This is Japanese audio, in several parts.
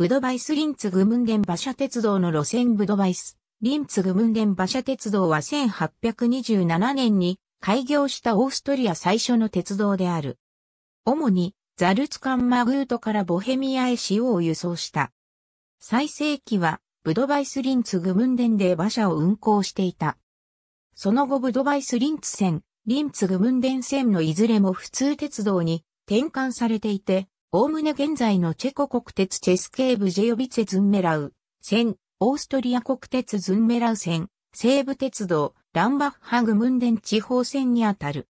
ブドバイス・リンツ・グムンデン馬車鉄道の路線ブドバイス、リンツ・グムンデン馬車鉄道は1827年に開業したオーストリア最初の鉄道である。主にザルツカンマグートからボヘミアへ塩を輸送した。最盛期はブドバイス・リンツ・グムンデンで馬車を運行していた。その後ブドバイス・リンツ線、リンツ・グムンデン線のいずれも普通鉄道に転換されていて、おおむね現在のチェコ国鉄チェスケーブジェヨビツェズンメラウ線、オーストリア国鉄ズンメラウ線、西武鉄道、ランバッハグムンデン地方線にあたる。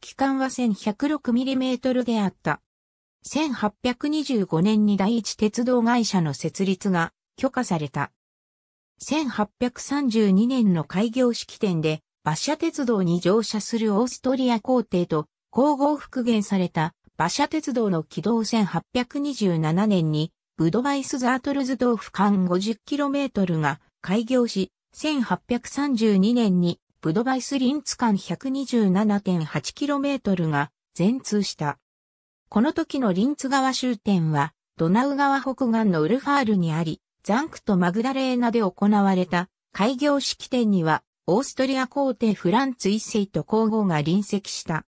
期間は 1106mm であった。1825年に第一鉄道会社の設立が許可された。1832年の開業式典で馬車鉄道に乗車するオーストリア皇帝と皇后復元された馬車鉄道の軌道1827年に、ブドバイスザートルズドーフ間 50km が開業し、1832年にブドバイスリンツ間 127.8km が全通した。この時のリンツ川終点は、ドナウ川北岸のウルファールにあり、ザンクとマグダレーナで行われた開業式典には、オーストリア皇帝フランツ一世と皇后が臨席した。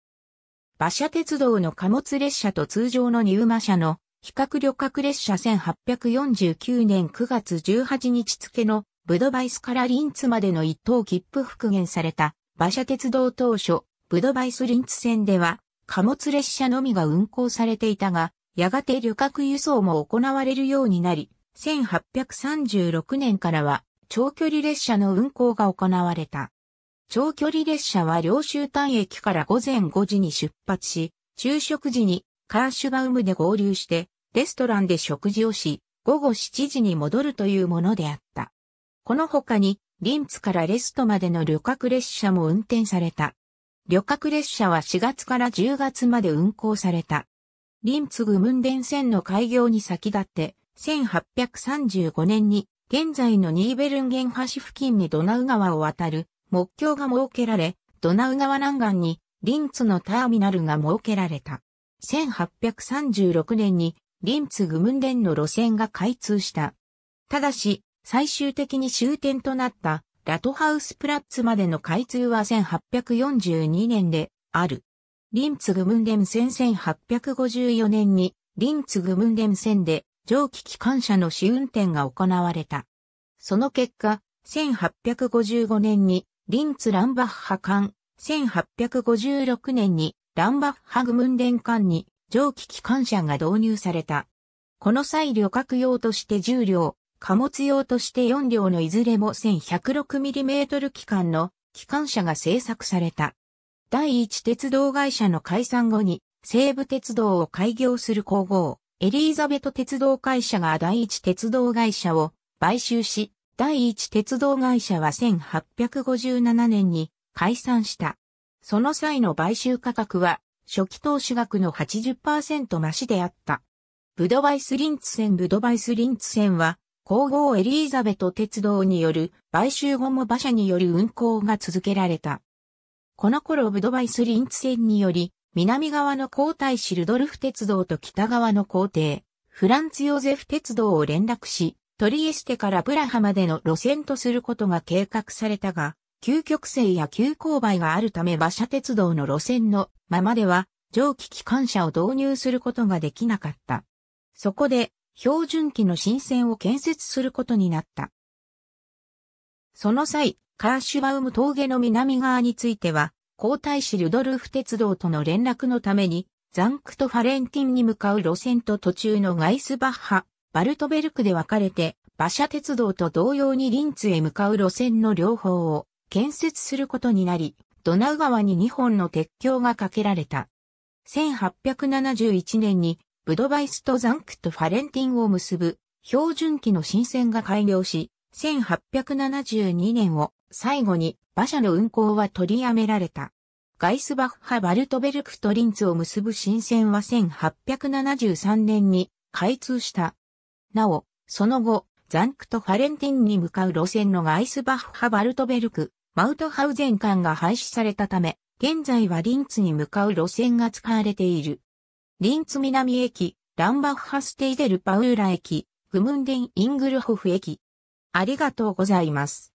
馬車鉄道の貨物列車と通常の入馬車の比較旅客列車1849年9月18日付のブドバイスからリンツまでの一等切符復元された馬車鉄道当初、ブドバイスリンツ線では貨物列車のみが運行されていたが、やがて旅客輸送も行われるようになり、1836年からは長距離列車の運行が行われた。長距離列車は両州単駅から午前5時に出発し、昼食時にカーシュバウムで合流して、レストランで食事をし、午後7時に戻るというものであった。この他に、リンツからレストまでの旅客列車も運転された。旅客列車は4月から10月まで運行された。リンツグムンデン線の開業に先立って、1835年に現在のニーベルンゲン橋付近にドナウ川を渡る目標が設けられ、ドナウ川南岸にリンツのターミナルが設けられた。1836年にリンツグムンデンの路線が開通した。ただし、最終的に終点となったラトハウスプラッツまでの開通は1842年である。リンツグムンデン線1854年にリンツグムンデン線で蒸気機関車の試運転が行われた。その結果、1855年にリンツ・ランバッハ艦、1856年にランバッハグムンデン艦に蒸気機関車が導入された。この際旅客用として10両、貨物用として4両のいずれも 1106mm 機関の機関車が製作された。第一鉄道会社の解散後に西武鉄道を開業する工后、エリーザベト鉄道会社が第一鉄道会社を買収し、第一鉄道会社は1857年に解散した。その際の買収価格は初期投資額の80%増しであった。ブドバイスリンツ線ブドバイスリンツ線は皇后エリザベト鉄道による買収後も馬車による運行が続けられた。この頃ブドバイスリンツ線により南側の皇太子ルドルフ鉄道と北側の皇帝、フランツヨゼフ鉄道を連絡し、トリエステからプラハまでの路線とすることが計画されたが、急曲線や急勾配があるため馬車鉄道の路線のままでは蒸気機関車を導入することができなかった。そこで標準機の新線を建設することになった。その際、カーシュバウム峠の南側については、皇太子ルドルフ鉄道との連絡のために、ザンクト・ファレンティンに向かう路線と途中のガイスバッハ、バルトベルクで分かれて、馬車鉄道と同様にリンツへ向かう路線の両方を建設することになり、ドナウ川に2本の鉄橋が架けられた。1871年にブドバイスとザンクとファレンティンを結ぶ標準機の新線が開業し、1872年を最後に馬車の運行は取りやめられた。ガイスバッハ・バルトベルクとリンツを結ぶ新線は1873年に開通した。なお、その後、ザンクとファレンティンに向かう路線のガイスバッハ・バルトベルク、マウトハウゼン間が廃止されたため、現在はリンツに向かう路線が使われている。リンツ南駅、ランバッハステイデルパウーラ駅、グムンデン・イングルホフ駅。ありがとうございます。